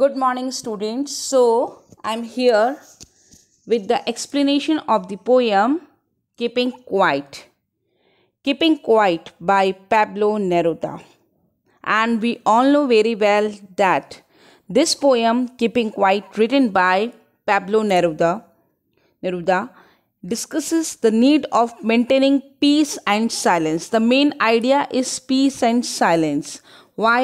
good morning students so i'm here with the explanation of the poem keeping quiet keeping quiet by pablo neruda and we all know very well that this poem keeping quiet written by pablo neruda neruda discusses the need of maintaining peace and silence the main idea is peace and silence why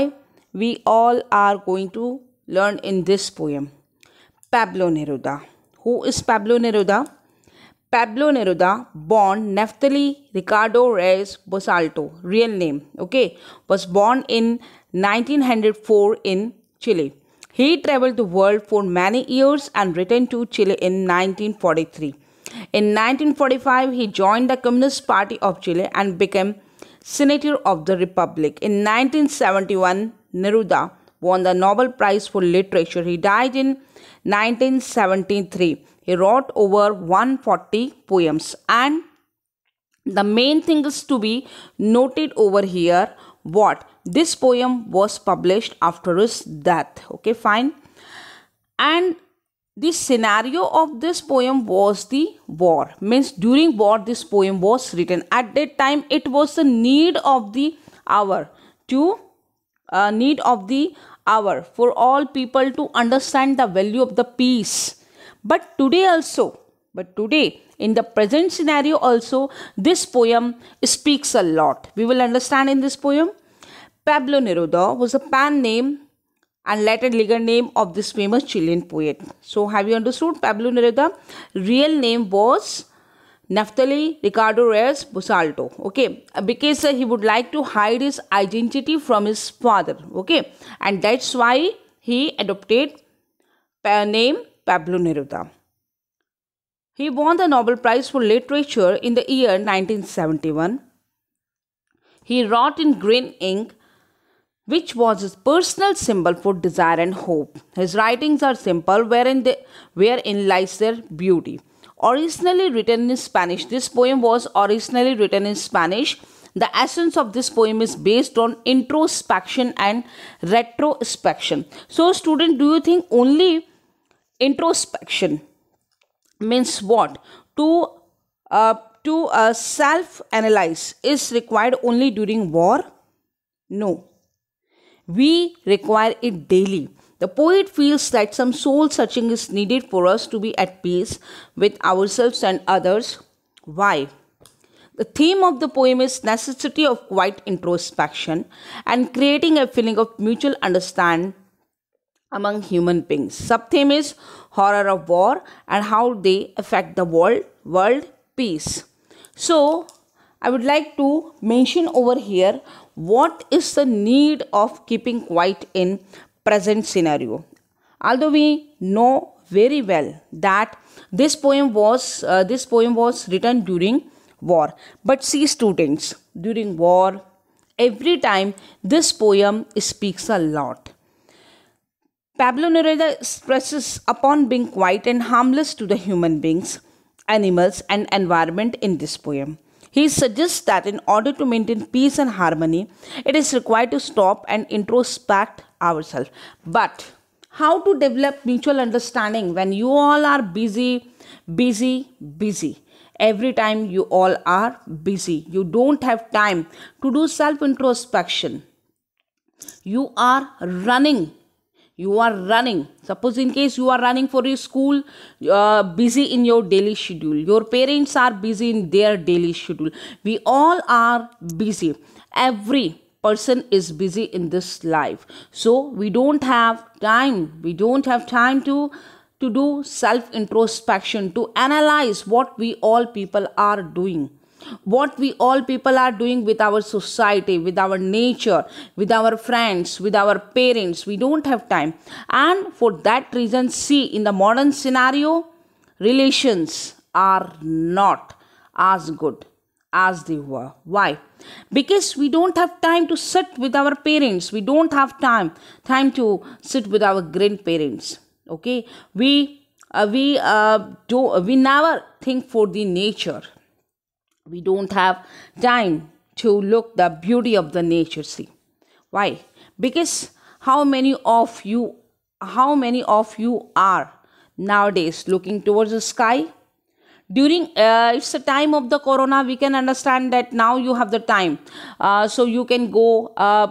we all are going to learned in this poem. Pablo Neruda. Who is Pablo Neruda? Pablo Neruda, born Neftali Ricardo Reyes Bosalto, real name, okay, was born in 1904 in Chile. He traveled the world for many years and returned to Chile in 1943. In 1945, he joined the Communist Party of Chile and became Senator of the Republic. In 1971, Neruda won the Nobel Prize for Literature. He died in 1973. He wrote over 140 poems. And the main thing is to be noted over here what this poem was published after his death. Okay, fine. And the scenario of this poem was the war means during war this poem was written at that time it was the need of the hour to uh, need of the hour for all people to understand the value of the peace. But today also, but today, in the present scenario also, this poem speaks a lot. We will understand in this poem. Pablo Neruda was a pen name and Latin legal name of this famous Chilean poet. So, have you understood? Pablo Neruda, real name was Naphtali Ricardo Reyes Busalto. Okay, uh, because he would like to hide his identity from his father. Okay, and that's why he adopted name Pablo Neruda. He won the Nobel Prize for Literature in the year 1971. He wrote in green ink, which was his personal symbol for desire and hope. His writings are simple, wherein, wherein lies their beauty. Originally written in Spanish, this poem was originally written in Spanish. The essence of this poem is based on introspection and retrospection. So, student, do you think only introspection means what? To uh, to uh, self-analyze is required only during war? No. We require it daily. The poet feels that some soul searching is needed for us to be at peace with ourselves and others. Why? The theme of the poem is necessity of quiet introspection and creating a feeling of mutual understand among human beings. Subtheme is horror of war and how they affect the world world peace. So I would like to mention over here what is the need of keeping quiet in present scenario. Although we know very well that this poem was uh, this poem was written during war, but see students, during war, every time this poem speaks a lot. Pablo Neruda stresses upon being quiet and harmless to the human beings, animals, and environment in this poem. He suggests that in order to maintain peace and harmony, it is required to stop and introspect ourselves. But how to develop mutual understanding when you all are busy, busy, busy? Every time you all are busy, you don't have time to do self introspection. You are running you are running suppose in case you are running for your school are uh, busy in your daily schedule your parents are busy in their daily schedule we all are busy every person is busy in this life so we don't have time we don't have time to to do self introspection to analyze what we all people are doing what we all people are doing with our society with our nature with our friends with our parents we don't have time and for that reason see in the modern scenario relations are not as good as they were. Why? Because we don't have time to sit with our parents. We don't have time time to sit with our grandparents. Okay, we uh, we uh, do we never think for the nature. We don't have time to look the beauty of the nature see. Why? Because how many of you how many of you are nowadays looking towards the sky? During uh, it's the time of the corona, we can understand that now you have the time, uh, so you can go uh,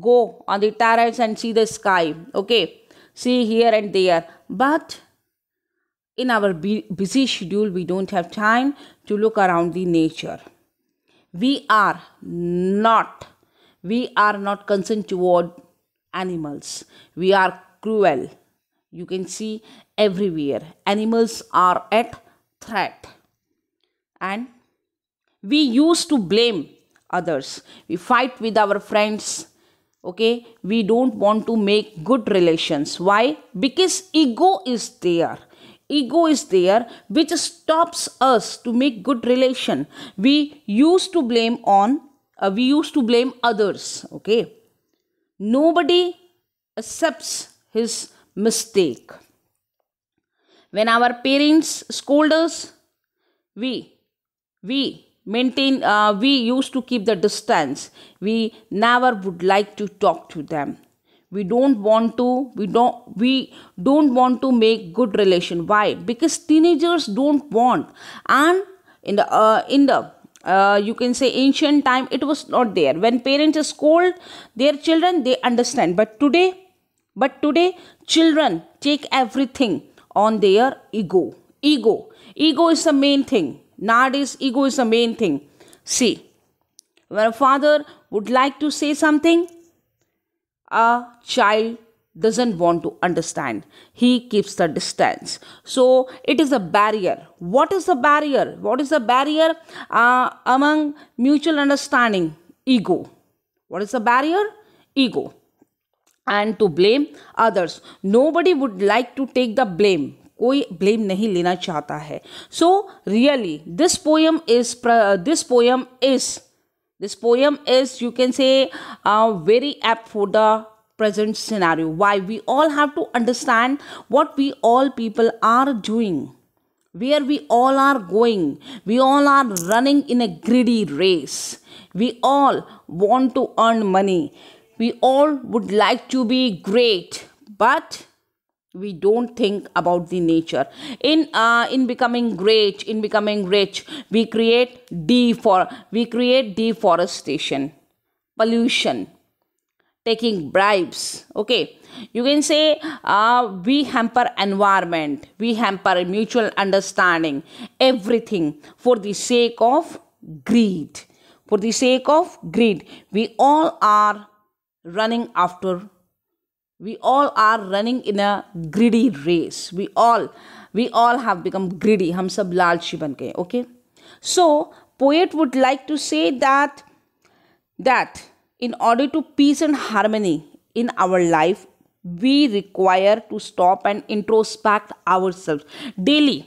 go on the terrace and see the sky. Okay, see here and there, but in our busy schedule, we don't have time to look around the nature. We are not, we are not concerned toward animals. We are cruel. You can see everywhere. Animals are at threat. And we used to blame others. We fight with our friends. Okay, we don't want to make good relations. Why? Because ego is there ego is there which stops us to make good relation we used to blame on uh, we used to blame others okay nobody accepts his mistake when our parents scold us we we maintain uh, we used to keep the distance we never would like to talk to them we don't want to we don't we don't want to make good relation why because teenagers don't want and in the uh, in the uh, you can say ancient time it was not there when parents scold their children they understand but today but today children take everything on their ego ego ego is the main thing nowadays ego is the main thing see when a father would like to say something a child doesn't want to understand he keeps the distance so it is a barrier what is the barrier what is the barrier uh, among mutual understanding ego what is the barrier ego and to blame others nobody would like to take the blame कोई blame नहीं लेना चाहता है so really this poem is this poem is this poem is, you can say, uh, very apt for the present scenario. Why? We all have to understand what we all people are doing, where we all are going. We all are running in a greedy race. We all want to earn money. We all would like to be great, but we don't think about the nature in uh, in becoming great in becoming rich we create d for we create deforestation pollution taking bribes okay you can say uh, we hamper environment we hamper mutual understanding everything for the sake of greed for the sake of greed we all are running after we all are running in a greedy race we all we all have become greedy hum sab lalchi ban gaye okay so poet would like to say that that in order to peace and harmony in our life we require to stop and introspect ourselves daily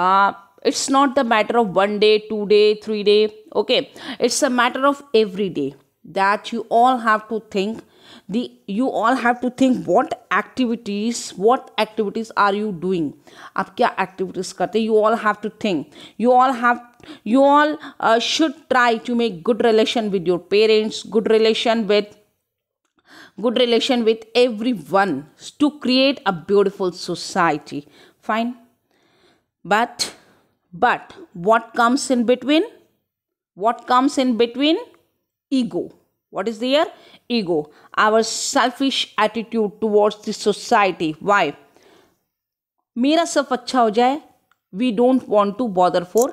uh, it's not the matter of one day two day three day okay it's a matter of every day that you all have to think the you all have to think what activities what activities are you doing आप activities करते you all have to think you all have you all uh, should try to make good relation with your parents good relation with good relation with everyone to create a beautiful society fine but but what comes in between what comes in between ego what is their Ego. Our selfish attitude towards the society. Why? मेरा सब अच्छा ho jaye. we don't want to bother for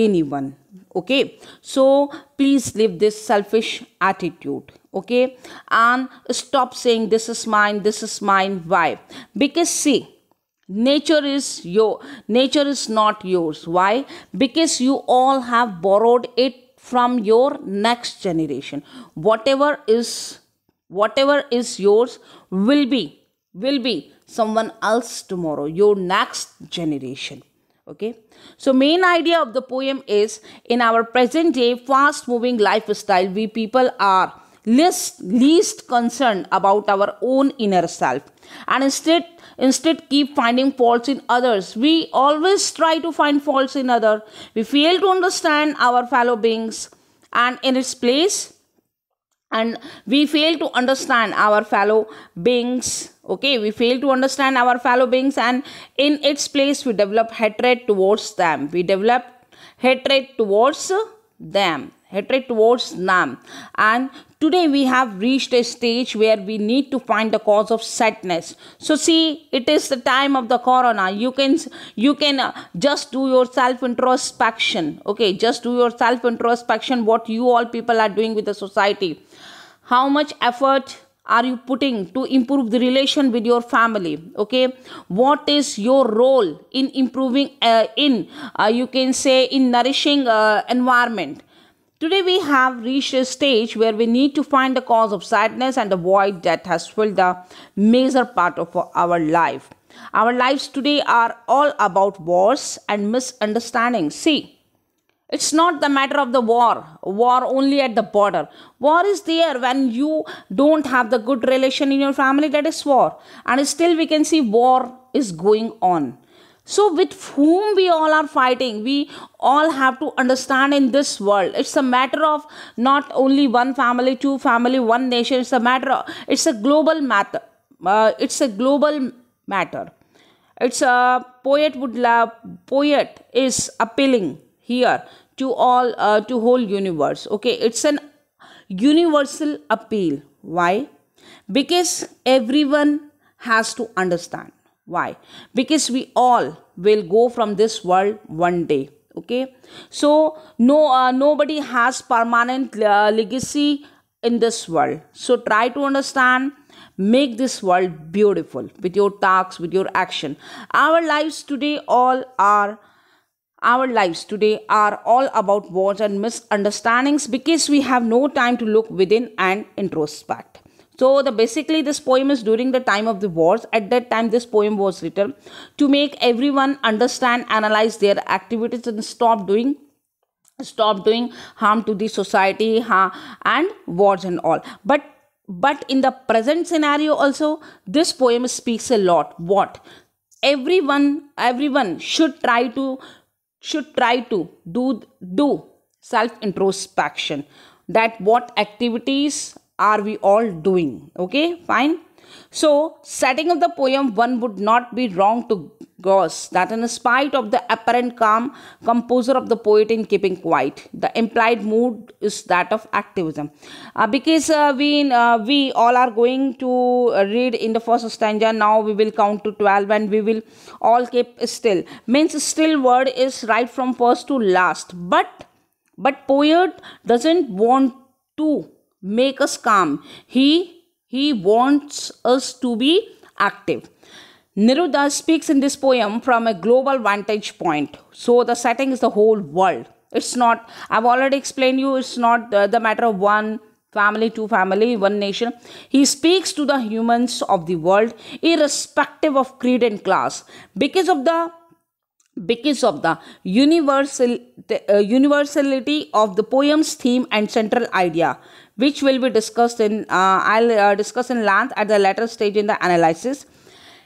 anyone okay so please leave this selfish attitude okay and stop saying this is mine this is mine why because see nature is your nature is not yours why because you all have borrowed it from your next generation whatever is whatever is yours will be will be someone else tomorrow your next generation okay so main idea of the poem is in our present day fast moving lifestyle we people are least least concerned about our own inner self and instead Instead, keep finding faults in others. We always try to find faults in other. We fail to understand our fellow beings and in its place and we fail to understand our fellow beings okay we fail to understand our fellow beings and in its place we develop hatred towards them we develop hatred towards them hatred towards them and today we have reached a stage where we need to find the cause of sadness so see it is the time of the corona you can you can uh, just do your self introspection okay just do your self introspection what you all people are doing with the society how much effort are you putting to improve the relation with your family okay what is your role in improving uh, in uh, you can say in nourishing uh, environment today we have reached a stage where we need to find the cause of sadness and the void that has filled the major part of our life our lives today are all about wars and misunderstandings see it's not the matter of the war, war only at the border. War is there when you don't have the good relation in your family, that is war. And still we can see war is going on. So, with whom we all are fighting, we all have to understand in this world. It's a matter of not only one family, two family, one nation. It's a matter of, it's a global matter. Uh, it's a global matter. It's a poet would love, poet is appealing here to all uh, to whole universe okay it's an universal appeal why because everyone has to understand why because we all will go from this world one day okay so no uh, nobody has permanent uh, legacy in this world so try to understand make this world beautiful with your talks, with your action our lives today all are our lives today are all about wars and misunderstandings because we have no time to look within and introspect. So the basically this poem is during the time of the wars. At that time, this poem was written to make everyone understand, analyze their activities, and stop doing stop doing harm to the society huh, and wars and all but but in the present scenario also this poem speaks a lot what everyone everyone should try to should try to do, do self introspection that what activities are we all doing okay fine so, setting of the poem, one would not be wrong to guess that in spite of the apparent calm, composer of the poet in keeping quiet, the implied mood is that of activism. Uh, because uh, we uh, we all are going to uh, read in the first stanza now, we will count to twelve and we will all keep still. Means still word is right from first to last, but but poet doesn't want to make us calm. He he wants us to be active. Niruddha speaks in this poem from a global vantage point. So the setting is the whole world. It's not, I've already explained you, it's not the, the matter of one family, two family, one nation. He speaks to the humans of the world irrespective of creed and class. Because of the because of the universal, uh, universality of the poem's theme and central idea which will be discussed in uh, i'll uh, discuss in length at the later stage in the analysis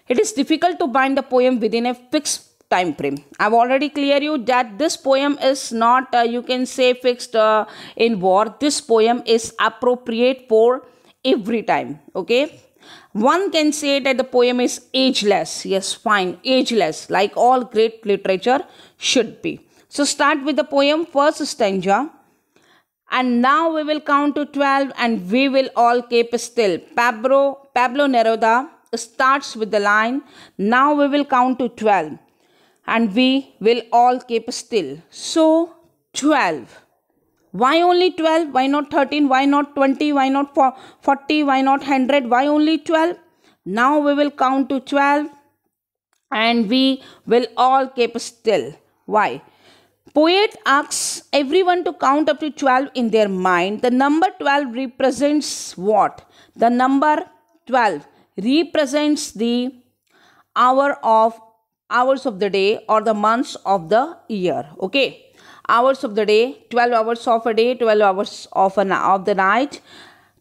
it is difficult to bind the poem within a fixed time frame i've already clear you that this poem is not uh, you can say fixed uh, in war this poem is appropriate for every time okay one can say that the poem is ageless. Yes, fine, ageless, like all great literature should be. So start with the poem, first stanza. And now we will count to 12 and we will all keep still. Pablo, Pablo Neruda starts with the line, now we will count to 12 and we will all keep still. So 12. Why only 12? Why not 13? Why not 20? Why not 40? Why not 100? Why only 12? Now we will count to 12 and we will all keep still. Why? Poet asks everyone to count up to 12 in their mind. The number 12 represents what? The number 12 represents the hour of hours of the day or the months of the year. Okay hours of the day, 12 hours of a day, 12 hours of, an, of the night,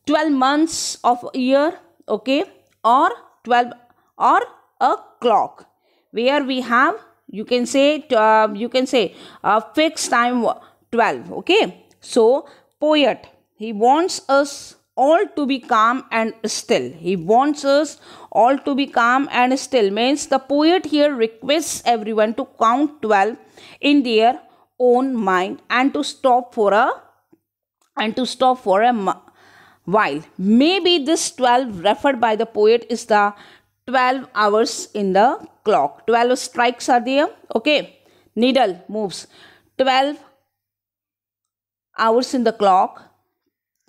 12 months of a year, okay, or 12 or a clock where we have you can say uh, you can say a uh, fixed time 12 okay so poet he wants us all to be calm and still he wants us all to be calm and still means the poet here requests everyone to count 12 in their own mind and to stop for a and to stop for a while maybe this 12 referred by the poet is the 12 hours in the clock 12 strikes are there okay needle moves 12 hours in the clock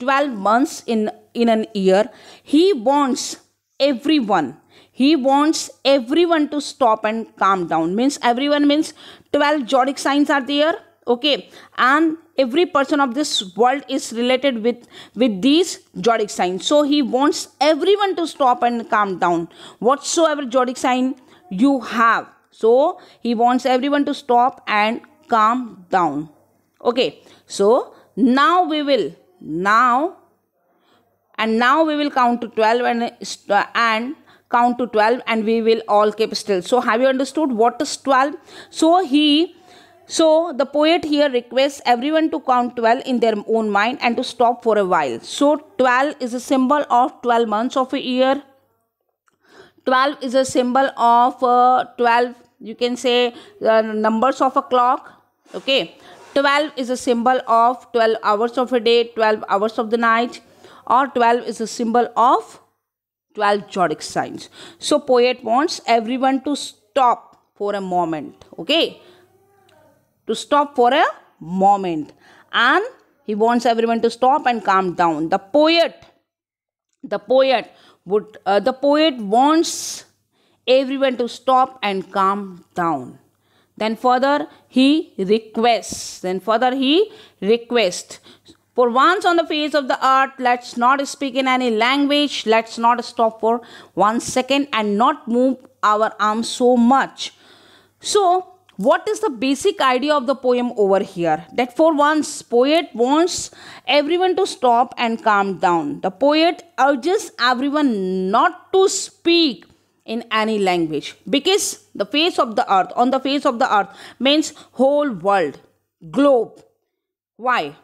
12 months in in an year he wants everyone he wants everyone to stop and calm down means everyone means 12 zodiac signs are there okay and every person of this world is related with with these zodiac signs so he wants everyone to stop and calm down whatsoever zodiac sign you have so he wants everyone to stop and calm down okay so now we will now and now we will count to 12 and and count to 12 and we will all keep still so have you understood what is 12 so he so the poet here requests everyone to count 12 in their own mind and to stop for a while so 12 is a symbol of 12 months of a year 12 is a symbol of uh, 12 you can say uh, numbers of a clock okay 12 is a symbol of 12 hours of a day 12 hours of the night or 12 is a symbol of 12 zodiac signs. So poet wants everyone to stop for a moment. Okay. To stop for a moment. And he wants everyone to stop and calm down. The poet, the poet would, uh, the poet wants everyone to stop and calm down. Then further he requests. Then further he requests for once on the face of the earth, let's not speak in any language, let's not stop for one second and not move our arms so much. So, what is the basic idea of the poem over here? That for once, poet wants everyone to stop and calm down. The poet urges everyone not to speak in any language because the face of the earth on the face of the earth means whole world globe why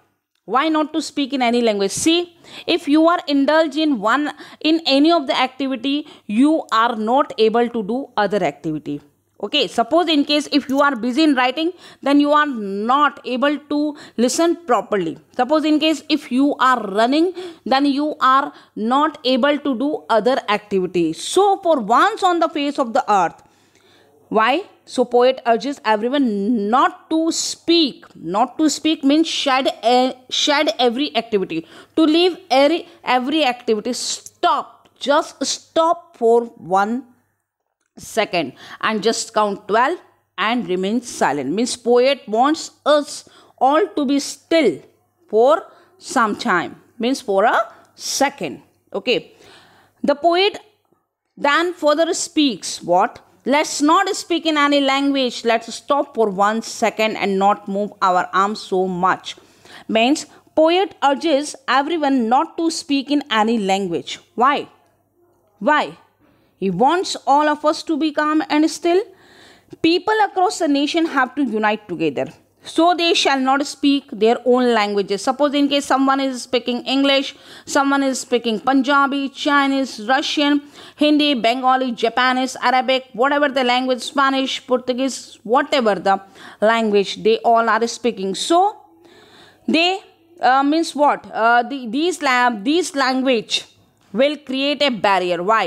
why not to speak in any language see if you are indulging in one in any of the activity you are not able to do other activity okay suppose in case if you are busy in writing then you are not able to listen properly suppose in case if you are running then you are not able to do other activity so for once on the face of the earth why? So poet urges everyone not to speak. Not to speak means shed, eh, shed every activity. To leave every, every activity. Stop. Just stop for one second. And just count 12 and remain silent. Means poet wants us all to be still for some time. Means for a second. Okay. The poet then further speaks what? Let's not speak in any language. Let's stop for one second and not move our arms so much. Means poet urges everyone not to speak in any language. Why? Why? He wants all of us to be calm and still. People across the nation have to unite together so they shall not speak their own languages suppose in case someone is speaking english someone is speaking punjabi chinese russian hindi bengali japanese arabic whatever the language spanish portuguese whatever the language they all are speaking so they uh, means what uh, the, these lab these language will create a barrier why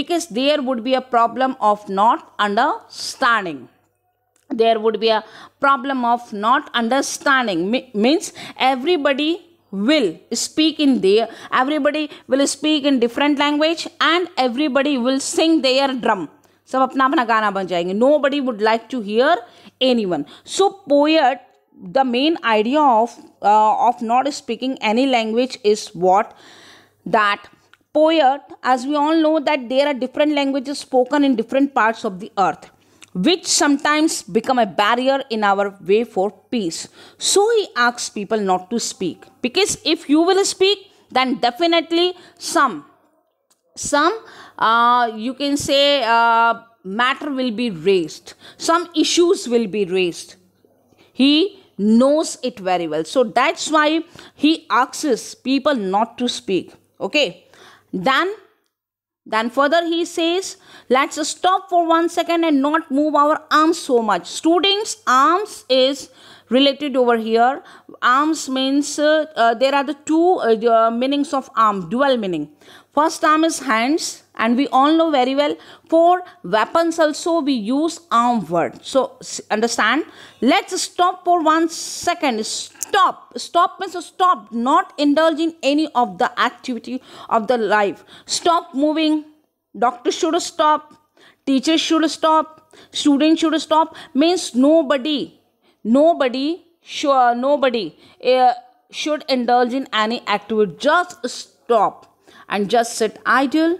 because there would be a problem of not understanding there would be a problem of not understanding Me means everybody will speak in their everybody will speak in different language and everybody will sing their drum सब अपना अपना गाना बन जाएंगे nobody would like to hear anyone so poet the main idea of of not speaking any language is what that poet as we all know that there are different languages spoken in different parts of the earth which sometimes become a barrier in our way for peace. So he asks people not to speak because if you will speak, then definitely some, some uh, you can say uh, matter will be raised, some issues will be raised. He knows it very well. So that's why he asks people not to speak. Okay. Then then further he says, let's stop for one second and not move our arms so much. Students, arms is related over here. Arms means, uh, uh, there are the two uh, meanings of arm, dual meaning. First arm is hands and we all know very well for weapons also we use arm word so understand let's stop for one second stop stop means stop not indulging any of the activity of the life stop moving doctor should stop teacher should stop student should stop means nobody nobody sure nobody uh, should indulge in any activity just stop and just sit idle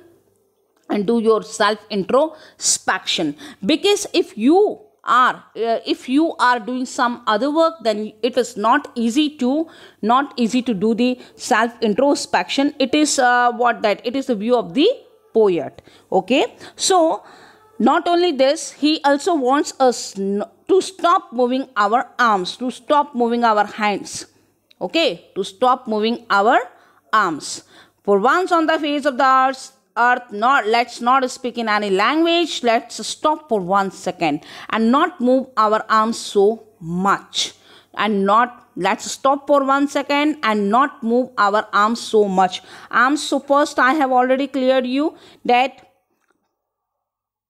and do your self introspection because if you are uh, if you are doing some other work then it is not easy to not easy to do the self introspection it is uh, what that it is the view of the poet okay so not only this he also wants us to stop moving our arms to stop moving our hands okay to stop moving our arms for once on the face of the earth earth not let's not speak in any language let's stop for one second and not move our arms so much and not let's stop for one second and not move our arms so much arms am supposed i have already cleared you that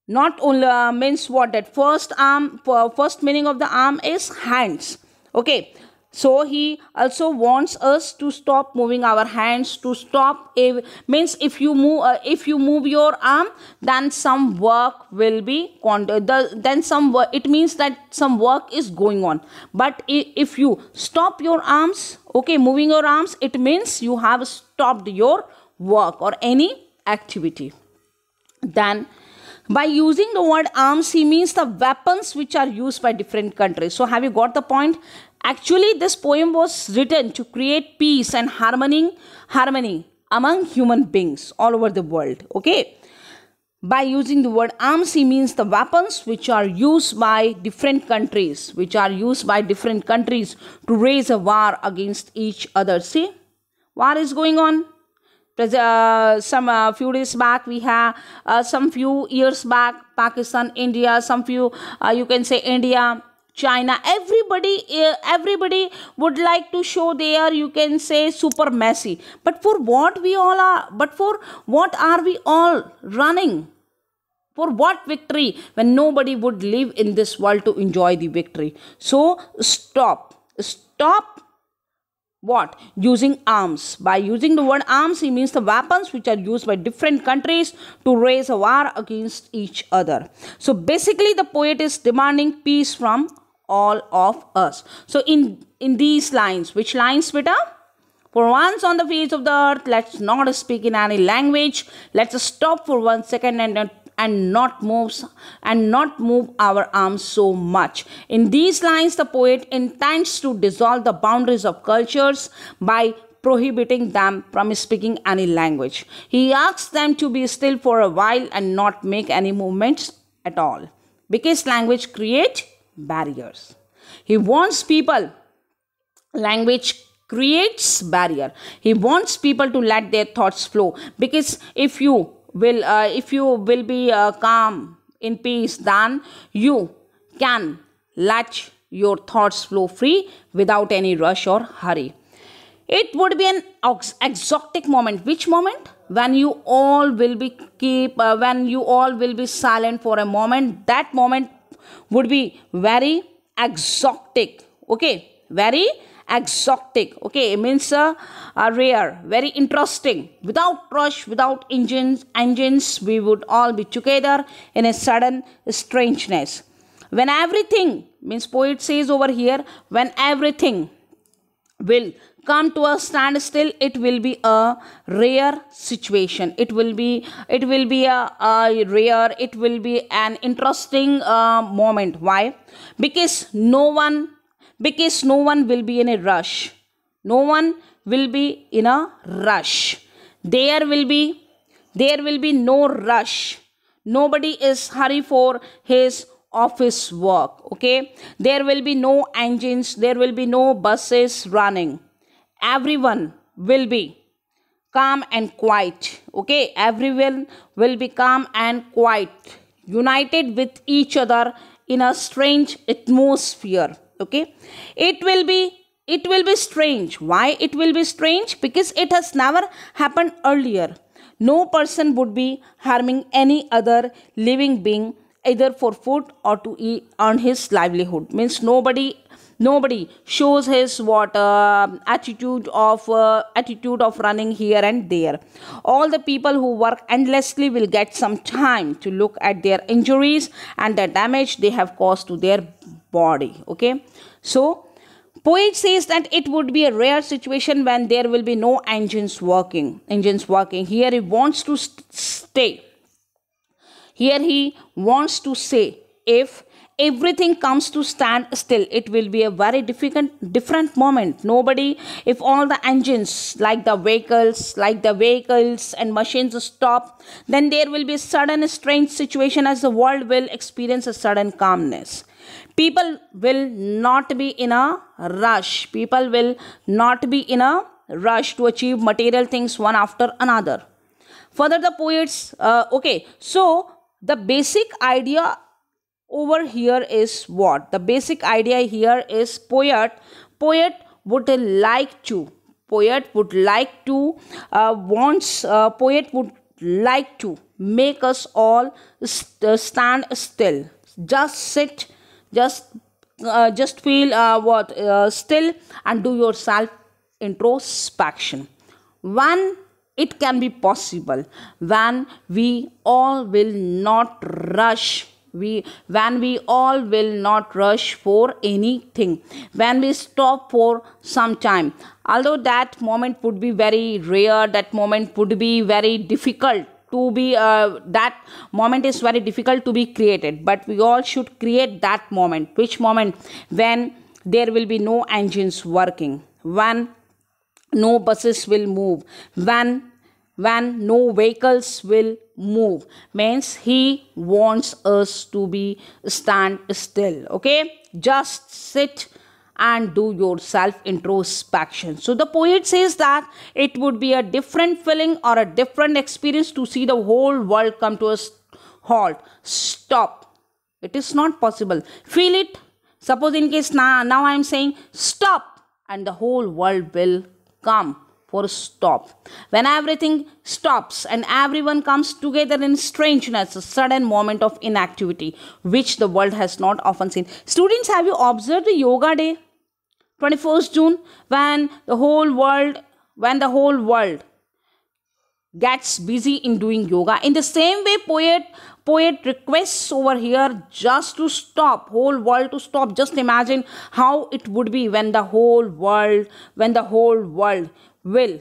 not only uh, means what that first arm first meaning of the arm is hands okay so he also wants us to stop moving our hands to stop a means if you move uh, if you move your arm then some work will be con uh, the, then some work it means that some work is going on but if you stop your arms okay moving your arms it means you have stopped your work or any activity then by using the word arms he means the weapons which are used by different countries so have you got the point Actually, this poem was written to create peace and harmony, harmony among human beings all over the world. Okay. By using the word arms, he means the weapons which are used by different countries, which are used by different countries to raise a war against each other. See, war is going on. Uh, some uh, few days back we have uh, some few years back pakistan india some few uh, you can say india China. Everybody, eh, everybody would like to show they are, you can say, super messy. But for what we all are, but for what are we all running? For what victory when nobody would live in this world to enjoy the victory? So stop. Stop what? Using arms. By using the word arms, he means the weapons which are used by different countries to raise a war against each other. So basically, the poet is demanding peace from all of us. So in, in these lines, which lines, Peter? For once on the face of the earth, let's not speak in any language. Let's stop for one second and and not move and not move our arms so much. In these lines, the poet intends to dissolve the boundaries of cultures by prohibiting them from speaking any language. He asks them to be still for a while and not make any movements at all. Because language creates barriers. He wants people, language creates barrier. He wants people to let their thoughts flow because if you will, uh, if you will be uh, calm in peace, then you can let your thoughts flow free without any rush or hurry. It would be an exotic moment. Which moment? When you all will be keep, uh, when you all will be silent for a moment. That moment would be very exotic. Okay, very exotic. Okay, it means uh, uh, rare, very interesting. Without rush, without engines, engines, we would all be together in a sudden strangeness. When everything, means poet says over here, when everything will come to a standstill it will be a rare situation it will be it will be a, a rare it will be an interesting uh, moment why because no one because no one will be in a rush no one will be in a rush there will be there will be no rush nobody is hurry for his office work okay there will be no engines there will be no buses running everyone will be calm and quiet okay everyone will be calm and quiet united with each other in a strange atmosphere okay it will be it will be strange why it will be strange because it has never happened earlier no person would be harming any other living being either for food or to eat his livelihood means nobody nobody shows his what uh, attitude of uh, attitude of running here and there all the people who work endlessly will get some time to look at their injuries and the damage they have caused to their body okay so Poet says that it would be a rare situation when there will be no engines working. Engines working. Here he wants to st stay. Here he wants to say if everything comes to stand still it will be a very difficult, different moment nobody if all the engines like the vehicles like the vehicles and machines stop then there will be a sudden strange situation as the world will experience a sudden calmness people will not be in a rush people will not be in a rush to achieve material things one after another further the poets uh, okay so the basic idea over here is what the basic idea here is poet poet would like to poet would like to uh, wants uh, poet would like to make us all st uh, stand still just sit just uh, just feel uh, what uh, still and do your self introspection when it can be possible when we all will not rush we when we all will not rush for anything when we stop for some time although that moment would be very rare that moment would be very difficult to be uh, that moment is very difficult to be created but we all should create that moment which moment when there will be no engines working when no buses will move when when no vehicles will move means he wants us to be stand still okay just sit and do your self introspection. So the poet says that it would be a different feeling or a different experience to see the whole world come to a halt. Stop. It is not possible. Feel it. Suppose in case now, now I am saying stop and the whole world will come for stop. When everything stops and everyone comes together in strangeness, a sudden moment of inactivity, which the world has not often seen. Students, have you observed the yoga day? 21st June, when the whole world, when the whole world gets busy in doing yoga. In the same way, poet poet requests over here just to stop, whole world to stop. Just imagine how it would be when the whole world, when the whole world will,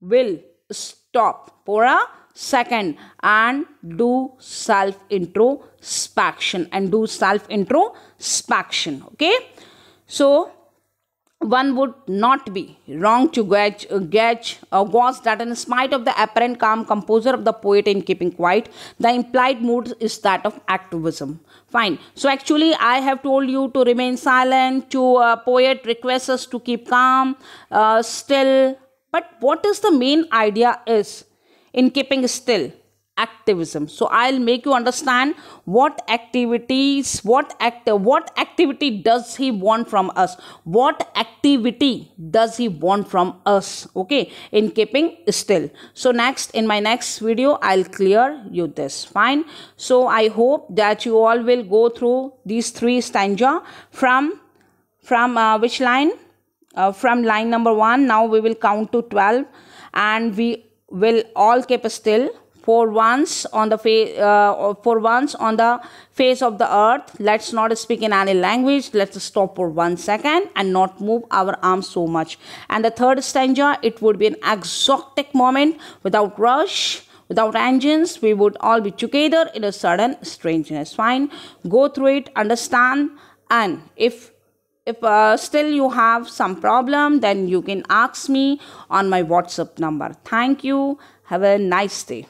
will stop for a second and do self introspection and do self introspection. Okay. So, one would not be wrong to gauge, gauge uh, a was that in spite of the apparent calm composure of the poet in keeping quiet, the implied mood is that of activism. Fine. So actually, I have told you to remain silent. To a uh, poet requests us to keep calm, uh, still, but what is the main idea is in keeping still activism so i'll make you understand what activities what act what activity does he want from us what activity does he want from us okay in keeping still so next in my next video i'll clear you this fine so i hope that you all will go through these three stanza from from uh, which line uh, from line number 1 now we will count to 12 and we will all keep still for once on the face uh, uh, for once on the face of the earth let's not speak in any language let's stop for one second and not move our arms so much and the third stanza it would be an exotic moment without rush Without engines, we would all be together in a sudden strangeness. Fine, go through it, understand, and if if uh, still you have some problem then you can ask me on my whatsapp number thank you have a nice day